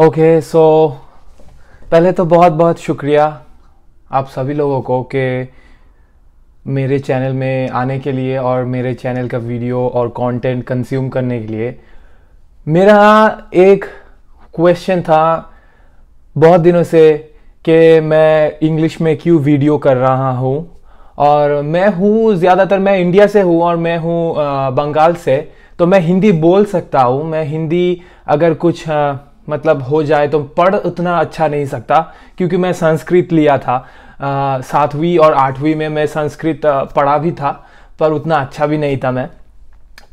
okay so पहले तो बहुत बहुत शुक्रिया आप सभी लोगों को कि मेरे चैनल में आने के लिए और मेरे चैनल का वीडियो और कंटेंट कंज्यूम करने के लिए मेरा एक क्वेश्चन था बहुत दिनों से कि मैं इंग्लिश में क्यों वीडियो कर रहा हूँ और मैं हूँ ज़्यादातर मैं इंडिया से हूँ और मैं हूँ बंगाल से तो मैं हिंदी बोल सकता हूँ मैं हिंदी अगर कुछ आ, मतलब हो जाए तो पढ़ उतना अच्छा नहीं सकता क्योंकि मैं संस्कृत लिया था सातवीं और आठवीं में मैं संस्कृत पढ़ा भी था पर उतना अच्छा भी नहीं था मैं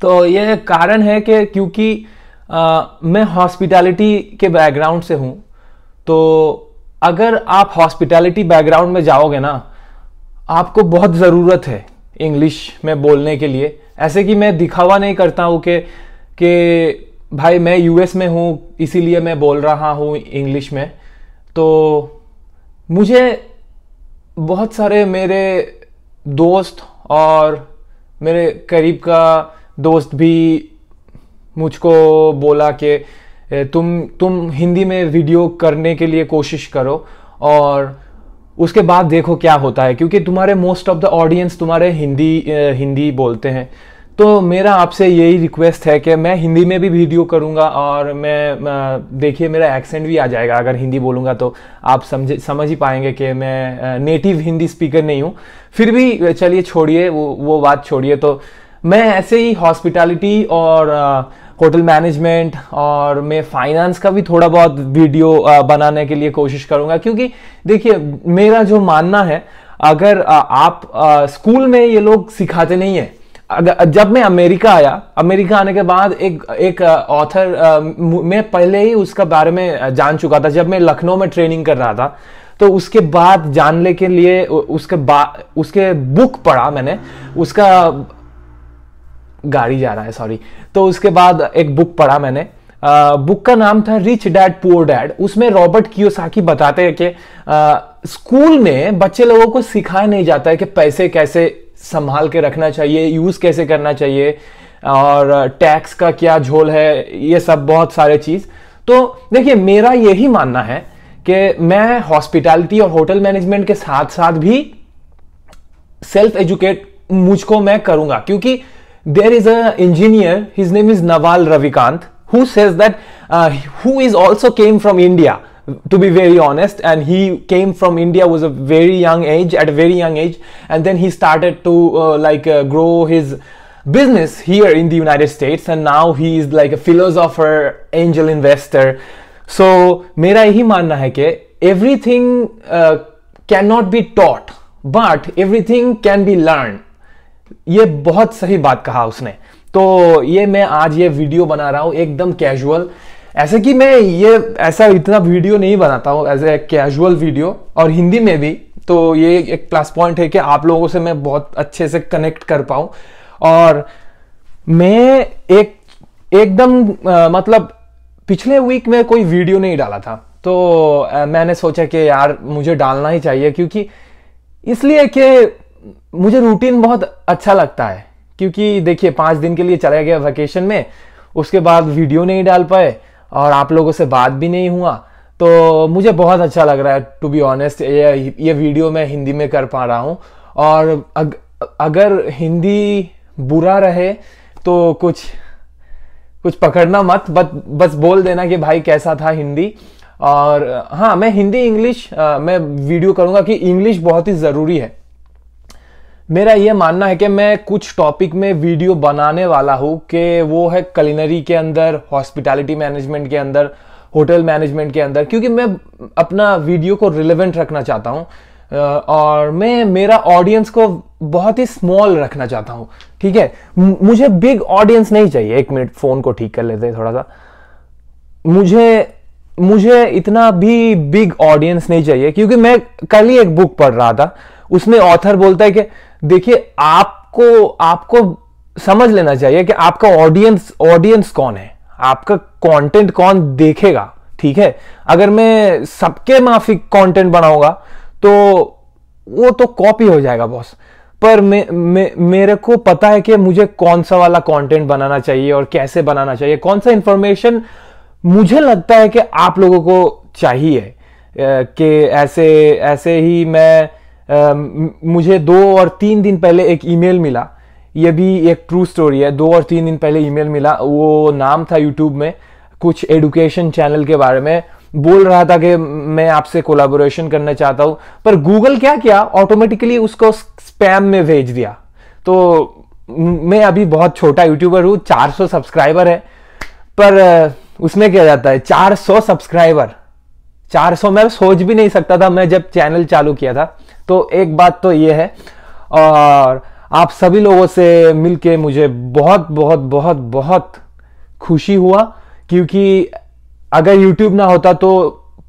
तो ये कारण है कि क्योंकि आ, मैं हॉस्पिटैलिटी के बैकग्राउंड से हूँ तो अगर आप हॉस्पिटैलिटी बैकग्राउंड में जाओगे ना आपको बहुत ज़रूरत है इंग्लिश में बोलने के लिए ऐसे कि मैं दिखावा नहीं करता हूँ कि भाई मैं यूएस में हूँ इसीलिए मैं बोल रहा हूँ इंग्लिश में तो मुझे बहुत सारे मेरे दोस्त और मेरे करीब का दोस्त भी मुझको बोला कि तुम तुम हिंदी में वीडियो करने के लिए कोशिश करो और उसके बाद देखो क्या होता है क्योंकि तुम्हारे मोस्ट ऑफ द ऑडियंस तुम्हारे हिंदी हिंदी बोलते हैं तो मेरा आपसे यही रिक्वेस्ट है कि मैं हिंदी में भी वीडियो करूँगा और मैं देखिए मेरा एक्सेंट भी आ जाएगा अगर हिंदी बोलूँगा तो आप समझ समझ ही पाएंगे कि मैं नेटिव हिंदी स्पीकर नहीं हूँ फिर भी चलिए छोड़िए वो वो बात छोड़िए तो मैं ऐसे ही हॉस्पिटैलिटी और होटल मैनेजमेंट और मैं फाइनेंस का भी थोड़ा बहुत वीडियो बनाने के लिए कोशिश करूँगा क्योंकि देखिए मेरा जो मानना है अगर आप स्कूल में ये लोग सिखाते नहीं हैं अगर जब मैं अमेरिका आया अमेरिका आने के बाद एक एक ऑथर मैं पहले ही उसका बारे में जान चुका था जब मैं लखनऊ में ट्रेनिंग कर रहा था तो उसके बाद जानने के लिए उसके बाद उसके बुक पढ़ा मैंने उसका गाड़ी जा रहा है सॉरी तो उसके बाद एक बुक पढ़ा मैंने आ, बुक का नाम था रिच डैड पुअर डैड उसमें रॉबर्ट कियोसाकी बताते हैं कि आ, स्कूल में बच्चे लोगों को सिखाया नहीं जाता है कि पैसे कैसे संभाल के रखना चाहिए यूज़ कैसे करना चाहिए और टैक्स का क्या झोल है ये सब बहुत सारे चीज़ तो देखिए मेरा यही मानना है कि मैं हॉस्पिटैलिटी और होटल मैनेजमेंट के साथ साथ भी सेल्फ एजुकेट मुझको मैं करूंगा क्योंकि there is a engineer his name is Naval Ravikant who says that who is also came from India to be very honest and he came from india was a very young age at a very young age and then he started to uh, like uh, grow his business here in the united states and now he is like a philosopher angel investor so mera yahi manna hai ke everything uh, cannot be taught but everything can be learned ye bahut sahi baat kaha usne तो ये मैं आज ये video बना रहा हूँ एकदम casual ऐसे कि मैं ये ऐसा इतना वीडियो नहीं बनाता हूँ एज ए कैजुअल वीडियो और हिंदी में भी तो ये एक प्लस पॉइंट है कि आप लोगों से मैं बहुत अच्छे से कनेक्ट कर पाऊँ और मैं एक एकदम मतलब पिछले वीक में कोई वीडियो नहीं डाला था तो आ, मैंने सोचा कि यार मुझे डालना ही चाहिए क्योंकि इसलिए कि मुझे रूटीन बहुत अच्छा लगता है क्योंकि देखिए पाँच दिन के लिए चला गया वैकेशन में उसके बाद वीडियो नहीं डाल पाए और आप लोगों से बात भी नहीं हुआ तो मुझे बहुत अच्छा लग रहा है टू बी ऑनेस्ट ये ये वीडियो मैं हिंदी में कर पा रहा हूँ और अग, अगर हिंदी बुरा रहे तो कुछ कुछ पकड़ना मत बस बस बोल देना कि भाई कैसा था हिंदी और हाँ मैं हिंदी इंग्लिश मैं वीडियो करूँगा कि इंग्लिश बहुत ही ज़रूरी है मेरा ये मानना है कि मैं कुछ टॉपिक में वीडियो बनाने वाला हूँ कि वो है कलिनरी के अंदर हॉस्पिटैलिटी मैनेजमेंट के अंदर होटल मैनेजमेंट के अंदर क्योंकि मैं अपना वीडियो को रिलेवेंट रखना चाहता हूँ और मैं मेरा ऑडियंस को बहुत ही स्मॉल रखना चाहता हूँ ठीक है मुझे बिग ऑडियंस नहीं चाहिए एक मिनट फ़ोन को ठीक कर लेते हैं थोड़ा सा मुझे मुझे इतना भी बिग ऑडियंस नहीं चाहिए क्योंकि मैं कल ही एक बुक पढ़ रहा था उसमें ऑथर बोलता है कि देखिए आपको आपको समझ लेना चाहिए कि आपका ऑडियंस ऑडियंस कौन है आपका कंटेंट कौन देखेगा ठीक है अगर मैं सबके माफिक कंटेंट बनाऊंगा तो वो तो कॉपी हो जाएगा बॉस पर मे, मे, मेरे को पता है कि मुझे कौन सा वाला कंटेंट बनाना चाहिए और कैसे बनाना चाहिए कौन सा इंफॉर्मेशन मुझे लगता है कि आप लोगों को चाहिए कि ऐसे ऐसे ही मैं मुझे दो और तीन दिन पहले एक ईमेल मिला ये भी एक ट्रू स्टोरी है दो और तीन दिन पहले ईमेल मिला वो नाम था यूट्यूब में कुछ एडुकेशन चैनल के बारे में बोल रहा था कि मैं आपसे कोलाबोरेशन करना चाहता हूँ पर गूगल क्या किया ऑटोमेटिकली उसको स्पैम में भेज दिया तो मैं अभी बहुत छोटा यूट्यूबर हूँ 400 सब्सक्राइबर है पर उसमें क्या जाता है 400 सब्सक्राइबर 400 मैं सोच भी नहीं सकता था मैं जब चैनल चालू किया था तो एक बात तो ये है और आप सभी लोगों से मिलके मुझे बहुत बहुत बहुत बहुत खुशी हुआ क्योंकि अगर YouTube ना होता तो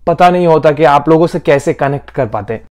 पता नहीं होता कि आप लोगों से कैसे कनेक्ट कर पाते